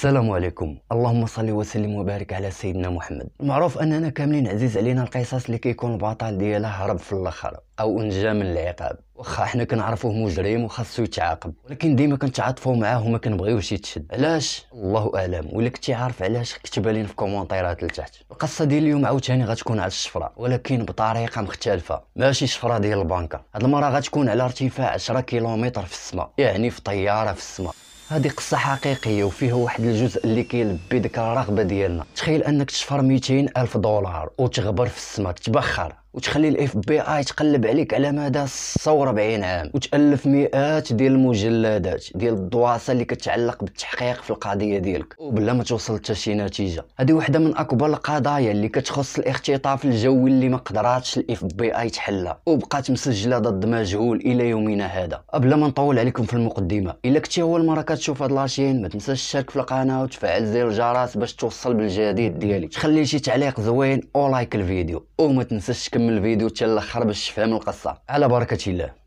السلام عليكم اللهم صل وسلم وبارك على سيدنا محمد معروف اننا كاملين عزيز علينا القصص اللي كيكون البطل ديالها هرب في الاخر او انجا من العقاب واخا حنا كنعرفوه مجرم وخاصو يتعاقب ولكن ديما كنتعاطفوا معاه وما كنبغيوش يتشد علاش الله اعلم ولا كنتي عارف علاش كتب لي في الكومونتيرات لتحت القصه ديال اليوم عاوتاني غتكون على الشفره ولكن بطريقه مختلفه ماشي شفره ديال البنكه هاد المره غتكون على ارتفاع 10 كيلومتر في السماء يعني في طياره في السماء هذه قصه حقيقيه وفيها واحد الجزء اللي كيلبي ديك الرغبه ديالنا تخيل انك تشفر 200 الف دولار وتغبر في السماء تبخر وتخلي الاف بي اي تقلب عليك على مدى بعين عام وتالف مئات ديال المجلدات ديال الدواسه اللي كتعلق بالتحقيق في القضيه ديالك وبلا ما توصل حتى شي نتيجه هذه واحده من اكبر القضايا اللي كتخص الاختطاف الجوي اللي ما قدراتش الاف بي اي تحلها وبقات مسجله ضد مجهول الى يومنا هذا قبل ما نطول عليكم في المقدمه الا كنتي اول مره كتشوف هاد لاشين ما تنساش تشارك في القناه وتفعل زر الجرس باش توصل بالجديد ديالي تخلي شي تعليق زوين او لايك الفيديو وما تنساش كمل الفيديو حتى الاخر باش تفهم القصه على بركه الله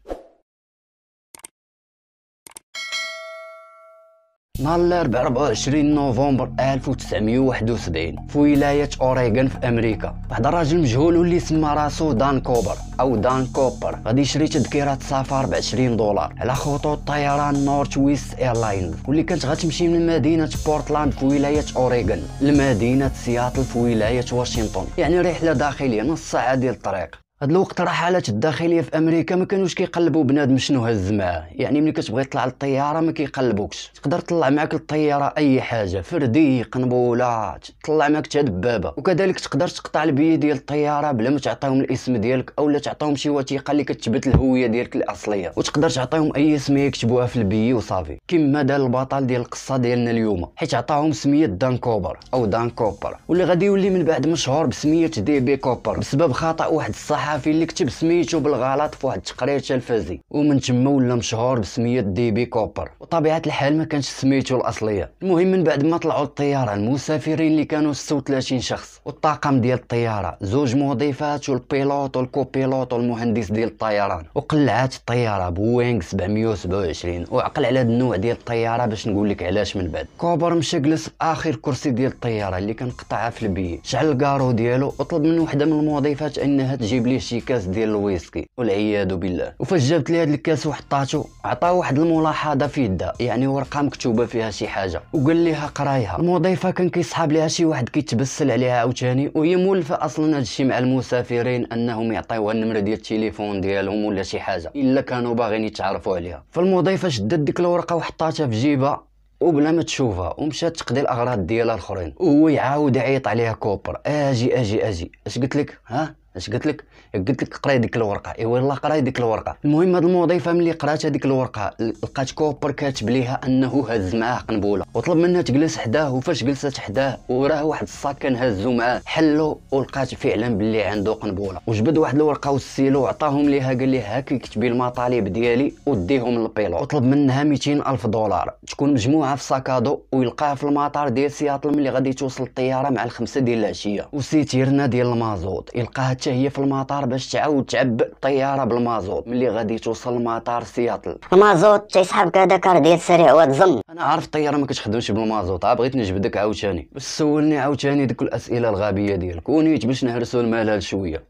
نهار الاربع 24 نوفمبر 1971 في ولايه اوريغون في امريكا واحد الراجل مجهول اللي سمى راسو دان كوبر او دان كوبر غادي يشري تذكره سفر ب 20 دولار على خطوط طيران نورث ويست ايرلاينز واللي كانت غتمشي من مدينه بورتلاند في ولايه اوريغون لمدينه سياتل في ولايه واشنطن يعني رحله داخليه نص ساعه ديال الطريق هاد الوقت راه حالات الداخليه في امريكا ما كانوش كيقلبوا بنادم شنو هز معاه يعني ملي كتبغي تطلع للطياره ما كيقلبوكش تقدر تطلع معاك للطياره اي حاجه فردي قنبوله تطلع معاك حتى دبابه وكذلك تقدر تقطع البي ديال الطياره بلا ما تعطيهم الاسم ديالك اولا تعطيهم شي وثيقه اللي كتثبت الهويه ديالك الاصليه وتقدر تعطيهم اي اسم يكتبوها في البي وصافي كما دار البطل ديال القصه ديالنا اليوم حيت عطاهم سميه دان كوبر او دان كوبر واللي غادي يولي من بعد مشهور بسميه دي بي كوبر بسبب خطا واحد الصحابي الصحفي اللي كتب سميتو بالغلط في واحد التقرير تلفزي ومن تما ولا مشهور بسميه دي بي كوبر وطبيعه الحال ما كانش سميتو الاصليه المهم من بعد ما طلعوا الطياره المسافرين اللي كانوا 36 شخص والطاقم ديال الطياره زوج مضيفات والبيلوت والكوبيلوت والمهندس ديال الطيران وقلعات الطياره بوينغ 727 وعقل على هذا النوع ديال الطياره باش نقول لك علاش من بعد كوبر مشى جلس اخر كرسي ديال الطياره اللي كان قطعها في البي شعل الكارو ديالو وطلب من وحده من المضيفات انها تجيب ليه شي كاس ديال الويسكي والعياذ بالله وفاش جابت لي هذا الكاس وحطاتو عطاه واحد الملاحظه في يدها يعني ورقه مكتوبه فيها شي حاجه وقال ليها قرايها المضيفه كان كيصحاب ليها شي واحد كيتبسل عليها عاوتاني وهي مولفه اصلا هادشي مع المسافرين انهم يعطيوها النمره ديال التليفون ديالهم ولا شي حاجه الا كانوا باغيين يتعرفوا عليها فالمضيفه شدت ديك الورقه وحطاتها في جيبها وبلا ما تشوفها ومشات تقضي الاغراض ديالها الاخرين وهو يعاود يعيط عليها كوبر اجي اجي اجي اش قلت لك ها اش قلت لك قلت لك قراي ديك الورقه اي والله قراي ديك الورقه المهم هاد الموظفه ملي قرات هذيك الورقه لقات كوبر كاتب ليها انه هز معاه قنبوله وطلب منها تجلس حداه وفاش جلست حداه وراه واحد الصاك كان هزو معاه حلو ولقات فعلا باللي عنده قنبوله وجبد واحد الورقه والسيلو وعطاهم ليها قال ليها هاكي كتبي المطالب ديالي وديهم للبيلو وطلب منها 200 الف دولار تكون مجموعه في ساكادو ويلقاها في المطار ديال سياتل ملي غادي توصل الطياره مع الخمسه ديال العشيه وسيتيرنا ديال المازوت يلقاها حتى هي في المطار باش تعاود تعبئ الطياره بالمازوت ملي غادي توصل المطار سياتل المازوت تيسحبك كار ديال السريع وتزم انا عارف الطياره ما كتخدمش بالمازوت بغيت نجبدك عاوتاني بس سولني عاوتاني ديك الاسئله الغبيه ديالك ونيت باش نهرسوا الملل شويه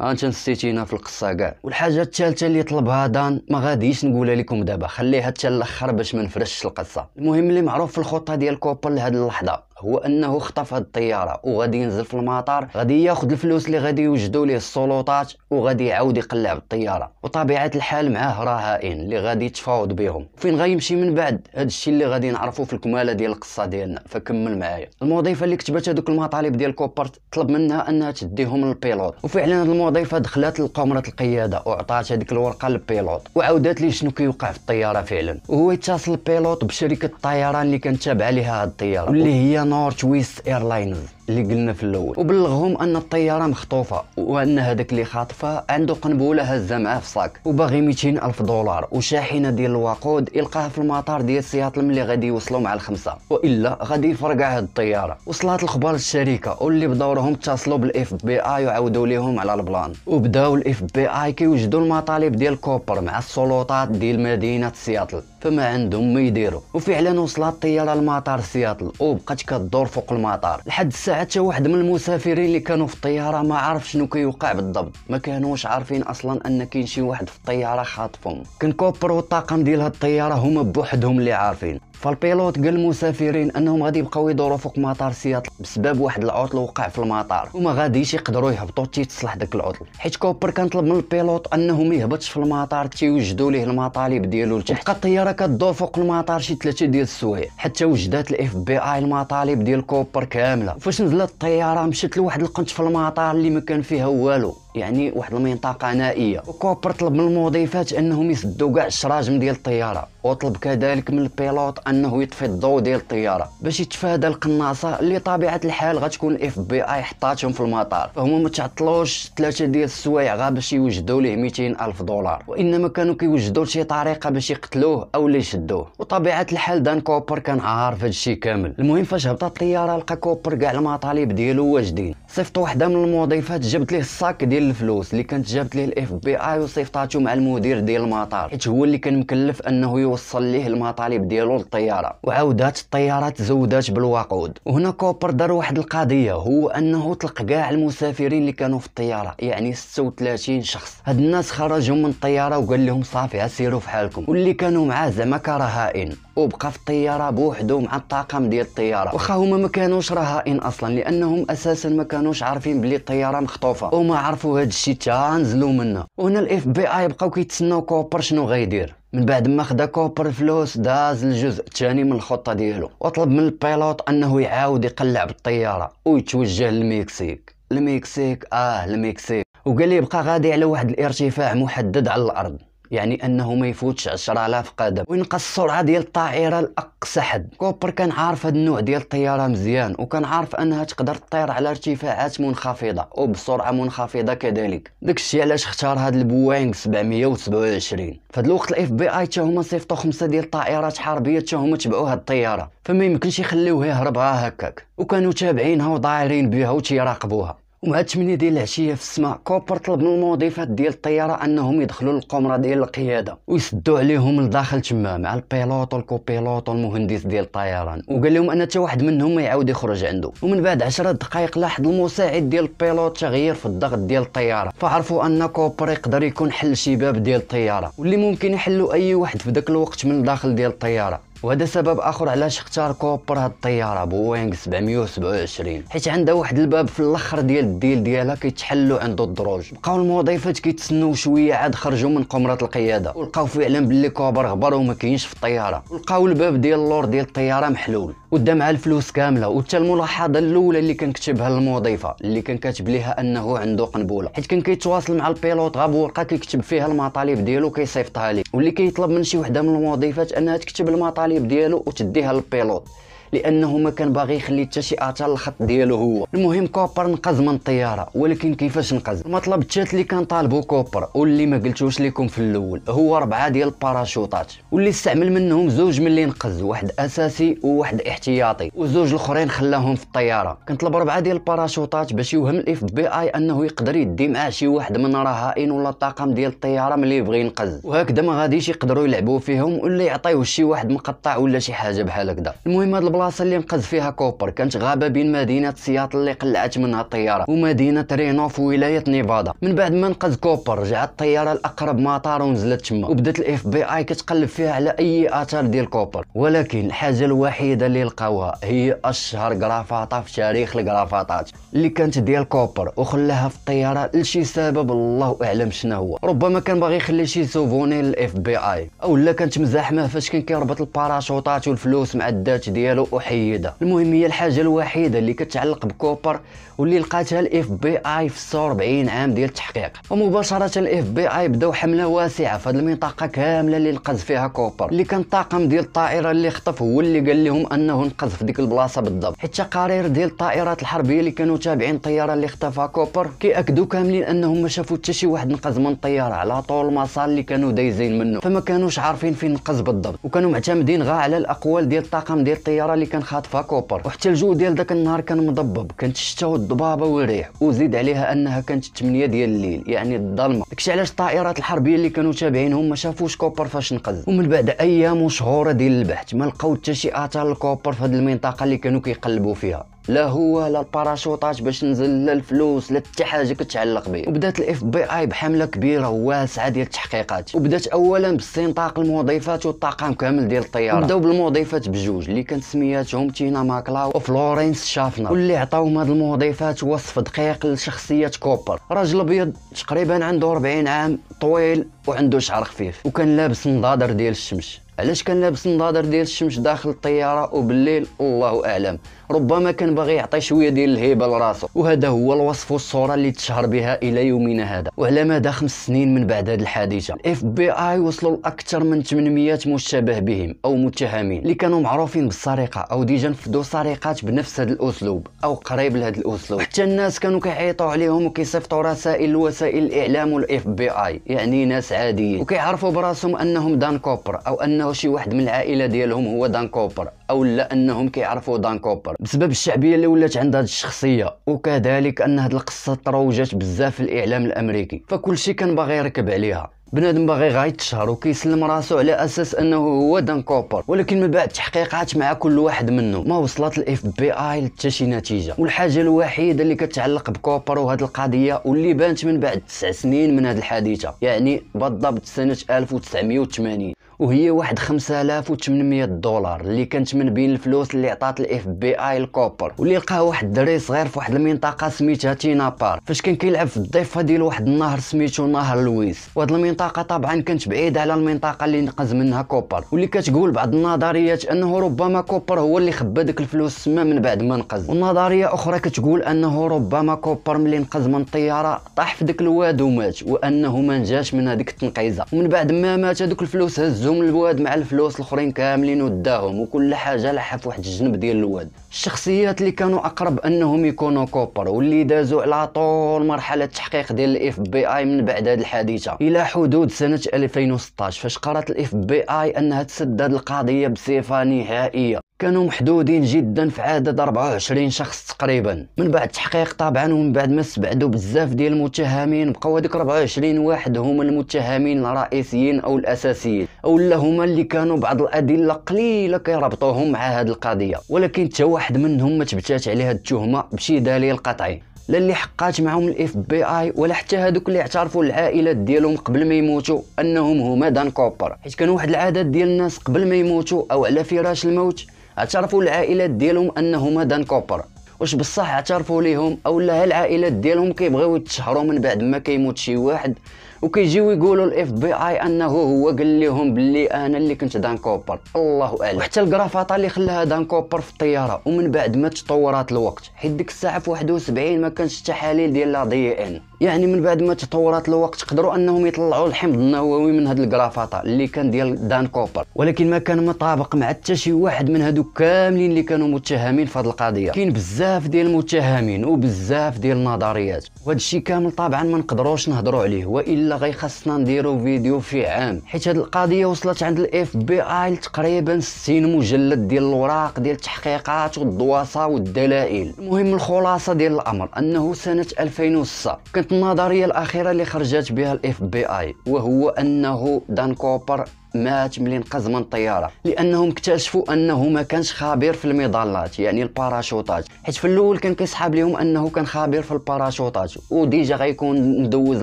انت نسيتينا في القصه كاع والحاجه الثالثه اللي طلبها دان ما غاديش نقولها لكم دابا خليها حتى الاخر باش ما نفرشش القصه المهم اللي معروف في الخطه ديال كوبل لهاد اللحظه هو انه خطف هاد الطياره وغادي ينزل في المطار غادي ياخذ الفلوس اللي غادي يوجدوا ليه السلطات وغادي يعاود يقلع بالطياره وطبيعه الحال معاه رهائن اللي غادي يتفاوض بهم فين غيمشي من بعد هذا الشيء اللي غادي نعرفوا في الكماله ديال القصه ديالنا فكمل معايا المضيفه اللي كتبت هذوك المطالب ديال كوبرت طلب منها انها تديهم للبيلوت وفعلا هاد المضيفه دخلت لقمره القياده وعطات هذيك الورقه للبيلوت وعاودت ليه شنو كيوقع في الطياره فعلا وهو يتصل البيلوت بشركه الطيران اللي كانت تابعه لها هاد الطياره واللي هي Northwest Airlines. اللي قلنا في الاول وبلغهم ان الطياره مخطوفه وان هذاك اللي خاطفه عنده قنبله هزه معاه في صاك وباغي 200 الف دولار وشاحنه ديال الوقود يلقاها في المطار ديال سياتل ملي غادي يوصلوا مع الخمسه والا غادي يفرقع هاد الطياره وصلات الخبر للشركه واللي بدورهم اتصلوا بالاف بي اي وعاودوا ليهم على البلان وبداو الاف بي اي كيوجدوا المطالب ديال كوبر مع السلطات ديال مدينه سياتل فما عندهم ما يديروا وفعلا وصلت الطياره لمطار سياتل وبقات كدور فوق المطار لحد الساعه حتى واحد من المسافرين اللي كانوا في الطياره ما عارف شنو كيوقع بالضبط ما كانوش عارفين اصلا ان كاين شي واحد في الطياره خاطفهم كنكوبروا الطاقم ديال هاد الطياره هما بوحدهم اللي عارفين فالبيلوت قال المسافرين انهم غادي يبقاو يدوروا فوق مطار سياتل بسبب واحد العطل وقع في المطار وما غاديش يقدروا يهبطوا تيتصلح داك العطل حيت كوبر كان طلب من البيلوت انه ما يهبطش في المطار تيوجدوا ليه المطالب ديالو لتحت بقى الطياره كدور فوق المطار شي ثلاثه ديال السوايع حتى وجدات الاف بي اي المطالب ديال كوبر كامله فاش نزلت الطياره مشات لواحد القنت في المطار اللي ما كان فيها والو يعني واحد المنطقه نائيه وكوبر طلب من المضيفات انهم يسدوا كاع الشراجم ديال الطياره وطلب كذلك من البيلوت انه يطفي الضوء ديال الطياره باش يتفادى القناصه اللي طبيعه الحال غتكون الاف بي اي حطاتهم في المطار فهم ما تعطلوش ثلاثه ديال السوايع غا باش يوجدوا ليه 200 الف دولار وانما كانوا كيوجدوا شي طريقه باش يقتلوه او اللي يشدوه وطبيعه الحال دان كوبر كان عارف هادشي كامل المهم فاش هبطت الطياره لقى كوبر كاع المطالب ديالو واجدين صيفط وحده من المضيفات جبت ليه الصاك ديال الفلوس اللي كانت جابت ليه الاف بي اي وصيفطاته مع المدير ديال المطار حيت هو اللي كان مكلف انه يوصل ليه المطالب ديالو للطياره وعاودات الطياره تزودات بالوقود وهنا كوبر دار واحد القضيه هو انه طلق كاع المسافرين اللي كانوا في الطياره يعني 36 شخص هاد الناس خرجوا من الطياره وقال لهم صافي عسيروا في حالكم واللي كانوا معاه زعما كرهائن وبقى في الطياره بوحدو مع الطاقم ديال الطياره واخا هما ما كانوش رهائن اصلا لانهم اساسا ما كانوش عارفين بلي الطياره مخطوفه وما عرفوا هذا الشيء حتى نزلوا منها وهنا الاف بي اي بقاو كيتسناو كوبر شنو غيدير من بعد ما خدا كوبر فلوس داز الجزء الثاني من الخطه ديالو وطلب من البيلوت انه يعاود يقلع بالطياره ويتوجه للمكسيك المكسيك اه المكسيك وقال لي بقى غادي على واحد الارتفاع محدد على الارض يعني انه ما يفوتش 10000 قدم وينقص السرعه ديال الطائره لاقصى حد كوبر كان عارف هذا النوع ديال الطياره مزيان وكان عارف انها تقدر تطير على ارتفاعات منخفضه وبسرعه منخفضه كذلك داكشي علاش اختار هذا البوينغ 727 فهاد الوقت الاف بي اي حتى هما صيفطوا خمسه ديال الطائرات حربيه حتى هما تبعوا هاد الطياره فما يمكنش يخليوه يهربها هكاك وكانوا تابعينها وضايرين بها وتيراقبوها مع 8 ديال العشيه في السماء كوبر طلب من المضيفات ديال الطياره انهم يدخلوا للقمره ديال القياده ويسدوا عليهم لداخل تما مع البيلوط والكوبيلوط والمهندس ديال الطيران وقال لهم ان حتى واحد منهم ما يعاود يخرج عنده ومن بعد 10 دقائق لاحظ المساعد ديال البيلوط تغيير في الضغط ديال الطياره فعرفوا ان كوبر يقدر يكون حل شي باب ديال الطياره واللي ممكن يحلو اي واحد في ذاك الوقت من داخل ديال الطياره وهذا سبب اخر علاش اختار كوبر هاد الطياره بوينغ 727 حيت عندها واحد الباب في الاخر ديال الديل ديالها كيتحلوا عند الدروج بقاو الموظفات كيتسناو شويه عاد خرجوا من قمره القياده ولقاو فعلا باللي كوبر غبر وما كاينش في الطياره ولقاو الباب ديال اللور ديال الطياره محلول ودا معاه الفلوس كامله وحتى الملاحظه الاولى اللي كان كتبها الموظفه اللي كان كاتب ليها انه عنده قنبوله حيت كان كيتواصل مع البيلوت غابورقه كيكتب فيها المطالب ديالو كيصيفطها ليه واللي كيطلب من شي وحده من الموظفات انها تكتب المطالب القالب ديالو وتديها للبيلوط لانه ما كان باغي يخلي حتى شي اثر الخط ديالو هو المهم كوبر نقز من الطياره ولكن كيفاش نقز المطلب الثالث اللي كان طالبو كوبر واللي ما قلتوش لكم في الاول هو اربعه ديال الباراشوطات واللي استعمل منهم زوج من اللي نقز واحد اساسي وواحد احتياطي وزوج الاخرين خلاهم في الطياره كنطلب اربعه ديال الباراشوطات باش يوهم الاف بي اي انه يقدر يدي معاه شي واحد من رهائن ولا الطاقم ديال الطياره ملي يبغي ينقز وهكذا ما غاديش يقدروا يلعبوا فيهم ولا يعطيوه شي واحد مقطع ولا شي حاجه بحال هكذا المهم هاد البلاصه اللي انقذ فيها كوبر كانت غابه بين مدينه سياتل اللي قلعت منها الطياره ومدينه رينو في ولايه نيفادا من بعد ما انقذ كوبر رجعت الطياره لاقرب مطار ونزلت تما وبدات الاف بي اي كتقلب فيها على اي اثار ديال كوبر ولكن الحاجه الوحيده اللي لقاوها هي اشهر كرافطه في تاريخ الكرافطات اللي كانت ديال كوبر وخلاها في الطياره لشي سبب الله اعلم شنو هو ربما كان باغي يخلي شي سوفوني للاف بي اي او لا كانت مزاحمه فاش كان كيربط الباراشوطات والفلوس مع الدات ديالو احيدها المهم هي الحاجه الوحيده اللي كتعلق بكوبر واللي لقاتها الاف بي اي في 46 عام ديال التحقيق ومباشره الاف بي اي بداو حمله واسعه في هذه المنطقه كامله اللي لقز فيها كوبر اللي كان الطاقم ديال الطائره اللي خطف هو اللي قال لهم انه نقز في ديك البلاصه بالضبط حيت تقارير ديال الطائرات الحربيه اللي كانوا تابعين الطياره اللي خطفها كوبر كياكدوا كاملين انهم ما شافوا حتى شي واحد نقز من الطياره على طول المسار اللي كانوا دايزين منه فما كانوش عارفين فين نقز بالضبط وكانوا معتمدين غير على الاقوال ديال الطاقم ديال الطياره اللي كان خاطفها كوبر وحتى الجو ديال داك النهار كان مضبب كانت الشتا والضبابه والريح وزيد عليها انها كانت 8 ديال الليل يعني الظلمه داكشي علاش الطائرات الحربيه اللي كانوا تابعينهم ما شافوش كوبر فاش نقز ومن بعد ايام وشهور ديال البحث ما لقاو حتى شي اثار لكوبر في هذه المنطقه اللي كانوا كيقلبوا فيها لا هو لا الباراشوطات باش نزل لا الفلوس لا حتى حاجه كتعلق به وبدات الاف بي اي بحمله كبيره واسعه ديال التحقيقات وبدات اولا باستنطاق المضيفات والطاقم كامل ديال الطياره بداو بالمضيفات بجوج اللي كانت سمياتهم تينا ماكلا وفلورينس شافنا واللي عطاوهم هاد المضيفات وصف دقيق لشخصيه كوبر راجل ابيض تقريبا عنده 40 عام طويل وعنده شعر خفيف وكان لابس نظاظر ديال الشمس علاش كان لابس نظاظر ديال الشمس داخل الطياره وبالليل الله اعلم ربما كان باغي يعطي شويه ديال الهيبه لراسو وهذا هو الوصف والصوره اللي تشهر بها الى يومنا هذا وعلى مدى خمس سنين من بعد هذه الحادثه الاف بي اي وصلوا لاكثر من 800 مشتبه بهم او متهمين اللي كانوا معروفين بالسرقه او ديجا نفذوا سرقات بنفس هذا الاسلوب او قريب لهذا الاسلوب حتى الناس كانوا كيعيطوا عليهم وكيصيفطوا رسائل لوسائل الاعلام والاف بي اي يعني ناس عاديين وكيعرفوا براسهم انهم دان كوبر او انه شي واحد من العائله ديالهم هو دان كوبر او لا انهم كيعرفوا دان كوبر بسبب الشعبيه اللي ولات عند هذه الشخصيه وكذلك ان هذه القصه تروجت بزاف في الاعلام الامريكي فكلشي كان باغي يركب عليها بنادم باغي غا يتشهر وكيسلم راسو على اساس انه هو دان كوبر ولكن من بعد تحقيقات مع كل واحد منهم ما وصلت الاف بي اي لتا شي نتيجه والحاجه الوحيده اللي كتعلق بكوبر وهاد القضيه واللي بانت من بعد 9 سنين من هاد الحادثه يعني بالضبط سنه 1980 وهي واحد 5800 دولار اللي كانت من بين الفلوس اللي عطات الاف بي اي الكوبر واللي لقاه واحد الدري صغير في واحد المنطقه سميتها تينابار فاش كان كيلعب في الضفه ديال واحد النهر سميتو نهر لويس وهاد المنطقه طبعا كانت بعيده على المنطقه اللي نقز منها كوبر واللي كتقول بعض النظريات انه ربما كوبر هو اللي خبى ديك الفلوس تما من بعد ما نقز ونظريه اخرى كتقول انه ربما كوبر ملي نقز من الطياره طاح في ديك الواد ومات وانه ما نجاش من هذيك التنقيزه ومن بعد ما مات هذوك الفلوس هزو هزهم الواد مع الفلوس الاخرين كاملين وداهم وكل حاجه لحها في واحد الجنب ديال الواد الشخصيات اللي كانوا اقرب انهم يكونوا كوبر واللي دازوا على طول مرحله التحقيق ديال الاف بي اي من بعد هذه الحادثه الى حدود سنه 2016 فاش قررت الاف بي اي انها تسدد القضيه بصفه نهائيه كانوا محدودين جدا في عدد 24 شخص تقريبا من بعد التحقيق طبعا ومن بعد ما استبعدوا بزاف ديال المتهمين بقاو هذوك 24 واحد هما المتهمين الرئيسيين او الاساسيين او لا هما اللي كانوا بعض الادله قليله كيربطوهم مع هذه القضيه ولكن حتى واحد منهم ما تبتات عليه هذه التهمه بشي دليل قطعي لا اللي حقات معهم الاف بي اي ولا حتى هذوك اللي اعترفوا العائلات ديالهم قبل ما يموتوا انهم هما دان كوبر حيت كان واحد العدد ديال الناس قبل ما يموتوا او على فراش الموت اعترفوا العائلات ديالهم انهما دان كوبر واش بصح اعترفوا ليهم اولا العائلات ديالهم كيبغيو يتشهروا من بعد ما كيموت شي واحد وكيجيو يقولوا الاف بي اي انه هو قال لهم بلي انا اللي كنت دان كوبر الله اعلم وحتى الكرافطه اللي خلاها دان كوبر في الطياره ومن بعد ما تطورات الوقت حيت ديك الساعه في 71 ما كانش التحاليل ديال لا دي ان يعني من بعد ما تطورات الوقت قدروا انهم يطلعوا الحمض النووي من هاد الكرافاطا اللي كان ديال دان كوبر ولكن ما كان مطابق مع حتى شي واحد من هادو كاملين اللي كانوا متهمين في هاد القضيه كاين بزاف ديال المتهمين وبزاف ديال النظريات وهذا الشيء كامل طبعا ما نقدروش نهضروا عليه والا غيخصنا نديروا فيديو في عام حيت هاد القضيه وصلت عند الاف بي اي تقريبا 60 مجلد ديال الاوراق ديال التحقيقات والدواسه والدلائل المهم الخلاصه ديال الامر انه سنه 2006 كانت كانت النظريه الاخيره اللي خرجت بها الاف بي اي وهو انه دان كوبر مات ملي انقذ من الطياره لانهم اكتشفوا انه ما كانش خبير في المظلات يعني الباراشوتاج حيت في الاول كان كيسحاب لهم انه كان خبير في الباراشوتاج وديجا غيكون مدوز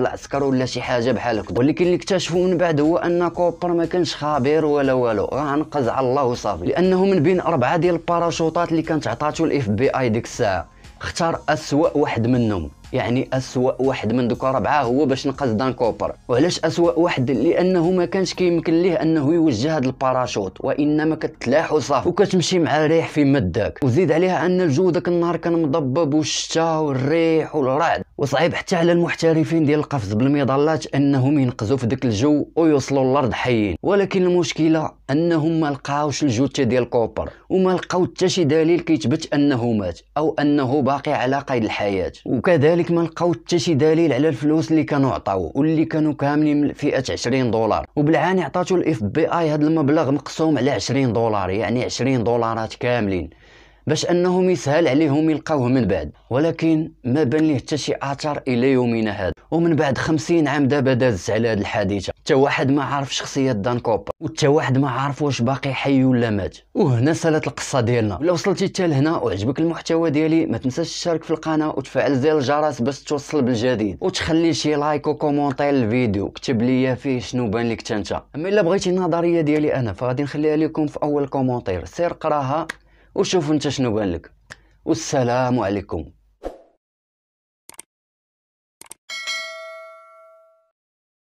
العسكر ولا شي حاجه بحال هكا ولكن اللي اكتشفوا من بعد هو ان كوبر ما كانش خبير ولا والو غنقز على الله وصافي لانه من بين اربعه ديال الباراشوتات اللي كانت عطاتو الاف بي اي ديك الساعه اختار اسوا واحد منهم يعني اسوا واحد من دوك ربعه هو باش نقص دان كوبر وعلاش اسوا واحد لانه ما كانش كيمكن ليه انه يوجه هذا الباراشوت وانما كتلاح صافي وكتمشي مع الريح في مداك وزيد عليها ان الجو داك النهار كان مضبب والشتا والريح والرعد وصعيب حتى على المحترفين ديال القفز بالمظلات انهم ينقزوا في ذاك الجو ويوصلوا للارض حيين ولكن المشكله انهم ما لقاوش الجثه ديال كوبر وما لقاو حتى شي دليل كيثبت انه مات او انه باقي على قيد الحياه وكذلك ما لقاو حتى شي دليل على الفلوس اللي كانوا عطاوه واللي كانوا كاملين من فئه 20 دولار وبالعاني عطاتو الاف بي اي هذا المبلغ مقسوم على 20 دولار يعني 20 دولارات كاملين باش انهم يسهل عليهم يلقاوه من بعد ولكن ما بان ليه حتى شي اثر الى يومنا هذا ومن بعد خمسين عام دابا دازت على هذه الحادثه حتى واحد ما عارف شخصيه دان كوبا وحتى واحد ما عارف واش باقي حي ولا مات وهنا سالت القصه ديالنا الا وصلتي حتى لهنا وعجبك المحتوى ديالي ما تنساش تشارك في القناه وتفعل زر الجرس باش توصل بالجديد وتخلي شي لايك وكومونتي للفيديو كتب ليا فيه شنو بان لك انت اما الا بغيتي النظريه ديالي انا فغادي نخليها لكم في اول كومونتير سير قراها وشوف انت شنو بان لك والسلام عليكم